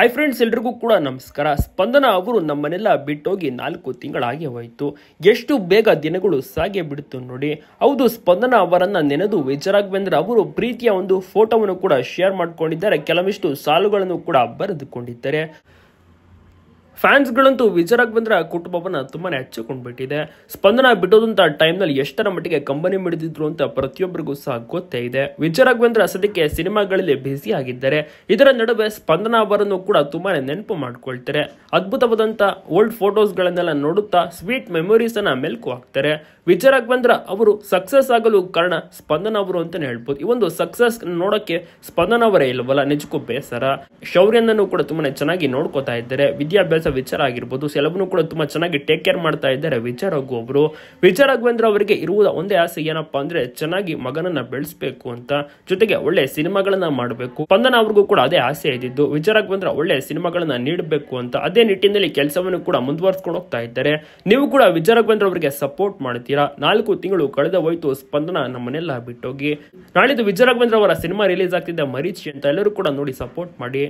hi friends ಎಲ್ರಿಗೂ ಕೂಡ ನಮಸ್ಕಾರ ಸ್ಪಂದನ ಅವರು ನಮ್ಮನ್ನೆಲ್ಲ ಬಿಟ್ಟೋಗಿ ನಾಲ್ಕು ತಿಂಗಳಾಗಿ ಹೋಯಿತು ಎಷ್ಟು ಬೇಗ ದಿನಗಳು ಸಾಗೆ ಬಿಡ್ತು ನೋಡಿ ಹೌದು ಸ್ಪಂದನ ಅವರನ್ನ ನೆನೆದು ವಿಜಯರಾಘವೇಂದ್ರ ಅವರು ಪ್ರೀತಿಯ ಒಂದು ಫೋಟೋವನ್ನು ಕೂಡ ಶೇರ್ ಮಾಡಿಕೊಂಡಿದ್ದಾರೆ ಕೆಲವಿಷ್ಟು ಸಾಲುಗಳನ್ನು ಕೂಡ ಬರೆದುಕೊಂಡಿದ್ದಾರೆ ಫ್ಯಾನ್ಸ್ಗಳಂತೂ ವಿಚಾರಕ್ಕೆ ಬಂದರೆ ಆ ಕುಟುಂಬವನ್ನು ತುಂಬಾ ಹಚ್ಚಿಕೊಂಡ್ಬಿಟ್ಟಿದೆ ಸ್ಪಂದನ ಬಿಡೋದಂತ ಟೈಮ್ನಲ್ಲಿ ಎಷ್ಟರ ಮಟ್ಟಿಗೆ ಕಂಬನಿ ಮಿಡಿದಿದ್ರು ಅಂತ ಪ್ರತಿಯೊಬ್ಬರಿಗೂ ಸಹ ಗೊತ್ತೇ ಇದೆ ವಿಜಯ ಬಂದರೆ ಸದ್ಯಕ್ಕೆ ಸಿನಿಮಾಗಳಲ್ಲಿ ಬ್ಯುಸಿ ಆಗಿದ್ದಾರೆ ಇದರ ನಡುವೆ ಸ್ಪಂದನ ಅವರನ್ನು ಕೂಡ ತುಂಬಾ ನೆನಪು ಮಾಡ್ಕೊಳ್ತಾರೆ ಅದ್ಭುತವಾದಂಥ ಓಲ್ಡ್ ಫೋಟೋಸ್ಗಳನ್ನೆಲ್ಲ ನೋಡುತ್ತಾ ಸ್ವೀಟ್ ಮೆಮೊರೀಸ್ ಅನ್ನ ಮೆಲ್ಕು ಹಾಕ್ತಾರೆ ವಿಜಯ ಬಂದ್ರ ಅವರು ಸಕ್ಸಸ್ ಆಗಲು ಕಾರಣ ಸ್ಪಂದನ ಅವರು ಅಂತಾನೆ ಹೇಳ್ಬೋದು ಈ ಒಂದು ಸಕ್ಸಸ್ ನೋಡಕ್ಕೆ ಸ್ಪಂದನ ಅವರೇ ಇಲ್ವಲ್ಲ ನಿಜಕ್ಕೂ ಬೇಸರ ಶೌರ್ಯನನ್ನು ಕೂಡ ತುಂಬಾನೇ ಚೆನ್ನಾಗಿ ನೋಡ್ಕೋತಾ ಇದ್ದಾರೆ ವಿದ್ಯಾಭ್ಯಾಸ ವಿಚಾರ ಆಗಿರ್ಬೋದು ಸೆಲಬ್ನು ಕೂಡ ತುಂಬಾ ಚೆನ್ನಾಗಿ ಟೇಕ್ ಕೇರ್ ಮಾಡ್ತಾ ಇದ್ದಾರೆ ವಿಚಾರ ಒಬ್ಬರು ವಿಚಾರ ರಾಘವೇಂದ್ರ ಅವರಿಗೆ ಇರುವುದ ಒಂದೇ ಆಸೆ ಏನಪ್ಪಾ ಅಂದ್ರೆ ಚೆನ್ನಾಗಿ ಮಗನನ್ನ ಬೆಳೆಸಬೇಕು ಅಂತ ಜೊತೆಗೆ ಒಳ್ಳೆ ಸಿನಿಮಾಗಳನ್ನ ಮಾಡಬೇಕು ಸ್ಪಂದನ ಅವ್ರಿಗೂ ಕೂಡ ಅದೇ ಆಸೆ ಇದ್ದಿದ್ದು ವಿಜಯ ರಾಘವೇಂದ್ರ ಒಳ್ಳೆ ಸಿನಿಮಾಗಳನ್ನ ನೀಡಬೇಕು ಅಂತ ಅದೇ ನಿಟ್ಟಿನಲ್ಲಿ ಕೆಲಸವನ್ನು ಕೂಡ ಮುಂದುವರ್ಸ್ಕೊಂಡು ಹೋಗ್ತಾ ಇದ್ದಾರೆ ನೀವು ಕೂಡ ವಿಜಯ ರಾಘವೇಂದ್ರ ಅವರಿಗೆ ಸಪೋರ್ಟ್ ಮಾಡ್ತೀರಾ ನಾಲ್ಕು ತಿಂಗಳು ಕಳೆದ ಹೋಯ್ತು ಸ್ಪಂದನ ನಮ್ಮನೆಲ್ಲ ಬಿಟ್ಟೋಗಿ ನಾಳಿದ್ದು ವಿಜಯ ರಾಘವೇಂದ್ರ ಅವರ ಸಿನಿಮಾ ರಿಲೀಸ್ ಆಗ್ತಿದ್ದ ಮರೀಚಿ ಅಂತ ಎಲ್ಲರೂ ಕೂಡ ನೋಡಿ ಸಪೋರ್ಟ್ ಮಾಡಿ